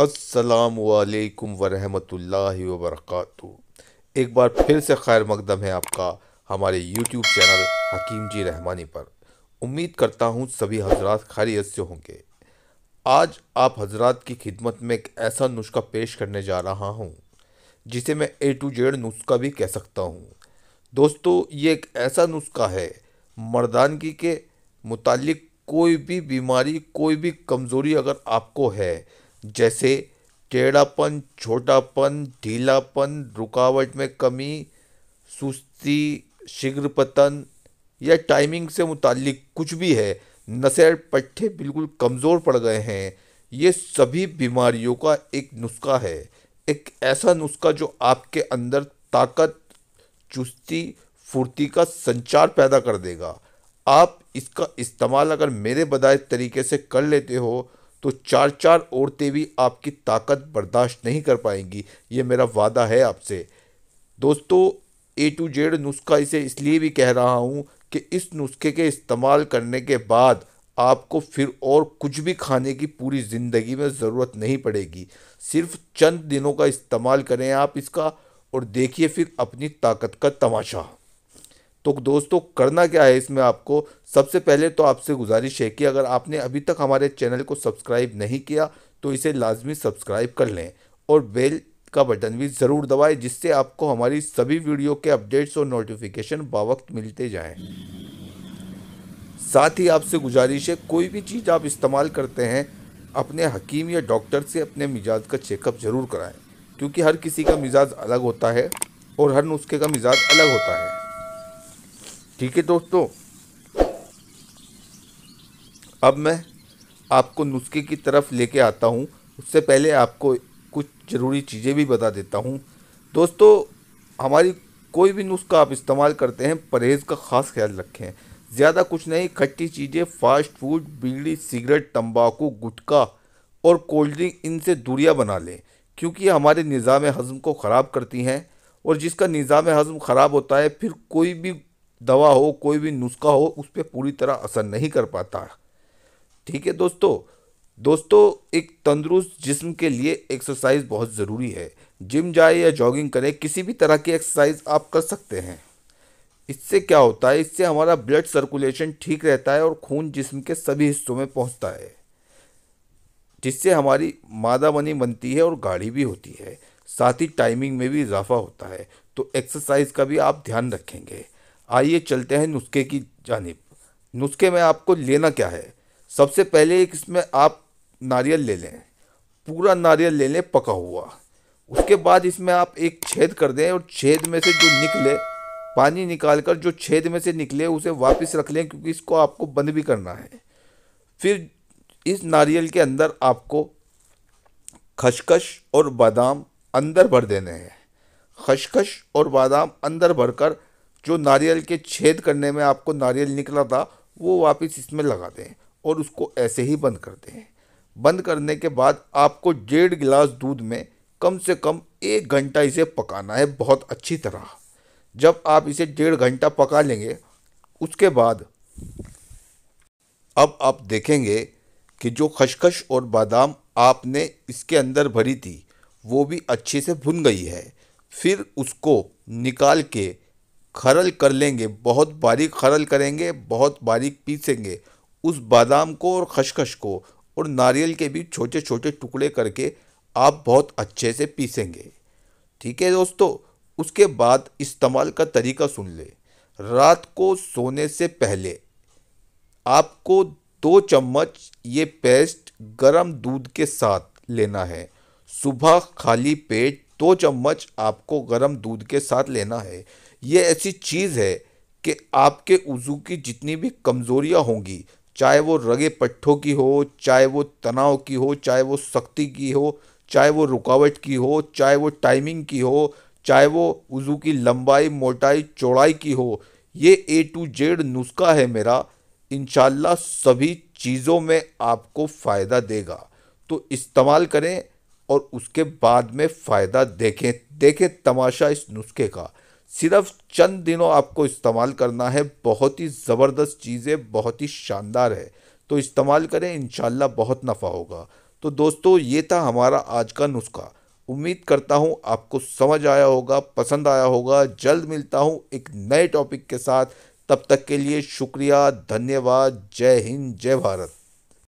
असलकम वरहमल वर्क एक बार फिर से खैर मकदम है आपका हमारे YouTube चैनल हकीम जी रहमानी पर उम्मीद करता हूँ सभी हजरात खैरियत से होंगे आज आप हजरात की खिदमत में एक ऐसा नुस्खा पेश करने जा रहा हूँ जिसे मैं ए टू जेड नुस्खा भी कह सकता हूँ दोस्तों ये एक ऐसा नुस्खा है मर्दानगी के मुतल कोई भी बीमारी कोई भी कमज़ोरी अगर आपको है जैसे टेढ़ापन छोटापन ढीलापन रुकावट में कमी सुस्ती शीघ्र पतन या टाइमिंग से मुतालिक कुछ भी है नसें पट्टे बिल्कुल कमज़ोर पड़ गए हैं ये सभी बीमारियों का एक नुस्खा है एक ऐसा नुस्खा जो आपके अंदर ताकत चुस्ती फुर्ती का संचार पैदा कर देगा आप इसका इस्तेमाल अगर मेरे बताए तरीके से कर लेते हो तो चार चार औरतें भी आपकी ताकत बर्दाश्त नहीं कर पाएंगी ये मेरा वादा है आपसे दोस्तों ए टू जेड नुस्खा इसे इसलिए भी कह रहा हूँ कि इस नुस्खे के इस्तेमाल करने के बाद आपको फिर और कुछ भी खाने की पूरी ज़िंदगी में ज़रूरत नहीं पड़ेगी सिर्फ चंद दिनों का इस्तेमाल करें आप इसका और देखिए फिर अपनी ताकत का तमाशा तो दोस्तों करना क्या है इसमें आपको सबसे पहले तो आपसे गुजारिश है कि अगर आपने अभी तक हमारे चैनल को सब्सक्राइब नहीं किया तो इसे लाजमी सब्सक्राइब कर लें और बेल का बटन भी ज़रूर दबाएं जिससे आपको हमारी सभी वीडियो के अपडेट्स और नोटिफिकेशन बावक्त मिलते जाएं साथ ही आपसे गुजारिश है कोई भी चीज़ आप इस्तेमाल करते हैं अपने हकीम या डॉक्टर से अपने मिजाज का चेकअप ज़रूर कराएँ क्योंकि हर किसी का मिजाज अलग होता है और हर नुस्खे का मिजाज अलग होता है ठीक है दोस्तों अब मैं आपको नुस्खे की तरफ लेके आता हूँ उससे पहले आपको कुछ ज़रूरी चीज़ें भी बता देता हूँ दोस्तों हमारी कोई भी नुस्खा आप इस्तेमाल करते हैं परहेज़ का ख़ास ख्याल रखें ज़्यादा कुछ नहीं खट्टी चीज़ें फास्ट फूड बीड़ी सिगरेट तंबाकू गुटखा और कोल्ड ड्रिंक इनसे दूरिया बना लें क्योंकि हमारे निज़ाम हज़म को ख़राब करती हैं और जिसका निज़ाम हज़म ख़राब होता है फिर कोई भी दवा हो कोई भी नुस्खा हो उस पर पूरी तरह असर नहीं कर पाता ठीक है दोस्तों दोस्तों एक तंदुरुस्त जिस्म के लिए एक्सरसाइज बहुत ज़रूरी है जिम जाए या जॉगिंग करें किसी भी तरह की एक्सरसाइज आप कर सकते हैं इससे क्या होता है इससे हमारा ब्लड सर्कुलेशन ठीक रहता है और खून जिस्म के सभी हिस्सों में पहुंचता है जिससे हमारी मादा बनी बनती है और गाढ़ी भी होती है साथ ही टाइमिंग में भी इजाफा होता है तो एक्सरसाइज का भी आप ध्यान रखेंगे आइए चलते हैं नुस्खे की जानब नुस्खे में आपको लेना क्या है सबसे पहले एक इसमें आप नारियल ले लें पूरा नारियल ले लें पका हुआ उसके बाद इसमें आप एक छेद कर दें और छेद में से जो निकले पानी निकाल कर जो छेद में से निकले उसे वापस रख लें क्योंकि इसको आपको बंद भी करना है फिर इस नारियल के अंदर आपको खशखश और बादाम अंदर भर देने हैं खशखश और बादाम अंदर भरकर जो नारियल के छेद करने में आपको नारियल निकला था वो वापस इसमें लगा दें और उसको ऐसे ही बंद कर दें बंद करने के बाद आपको डेढ़ गिलास दूध में कम से कम एक घंटा इसे पकाना है बहुत अच्छी तरह जब आप इसे डेढ़ घंटा पका लेंगे उसके बाद अब आप देखेंगे कि जो खशखश और बादाम आपने इसके अंदर भरी थी वो भी अच्छे से भुन गई है फिर उसको निकाल के खरल कर लेंगे बहुत बारीक खरल करेंगे बहुत बारीक पीसेंगे उस बादाम को और खशखश को और नारियल के भी छोटे छोटे टुकड़े करके आप बहुत अच्छे से पीसेंगे ठीक है दोस्तों उसके बाद इस्तेमाल का तरीका सुन ले रात को सोने से पहले आपको दो चम्मच ये पेस्ट गरम दूध के साथ लेना है सुबह खाली पेट दो चम्मच आपको गरम दूध के साथ लेना है ये ऐसी चीज़ है कि आपके वज़ू की जितनी भी कमज़ोरियाँ होंगी चाहे वो रगे पट्ठों की हो चाहे वो तनाव की हो चाहे वो सख्ती की हो चाहे वो रुकावट की हो चाहे वो टाइमिंग की हो चाहे वो वज़ू की लंबाई मोटाई चौड़ाई की हो ये ए टू जेड नुस्खा है मेरा इन सभी चीज़ों में आपको फ़ायदा देगा तो इस्तेमाल करें और उसके बाद में फ़ायदा देखें देखें तमाशा इस नुस्खे का सिर्फ चंद दिनों आपको इस्तेमाल करना है बहुत ही ज़बरदस्त चीज़ है बहुत ही शानदार है तो इस्तेमाल करें इन बहुत नफ़ा होगा तो दोस्तों ये था हमारा आज का नुस्खा उम्मीद करता हूँ आपको समझ आया होगा पसंद आया होगा जल्द मिलता हूँ एक नए टॉपिक के साथ तब तक के लिए शुक्रिया धन्यवाद जय हिंद जय भारत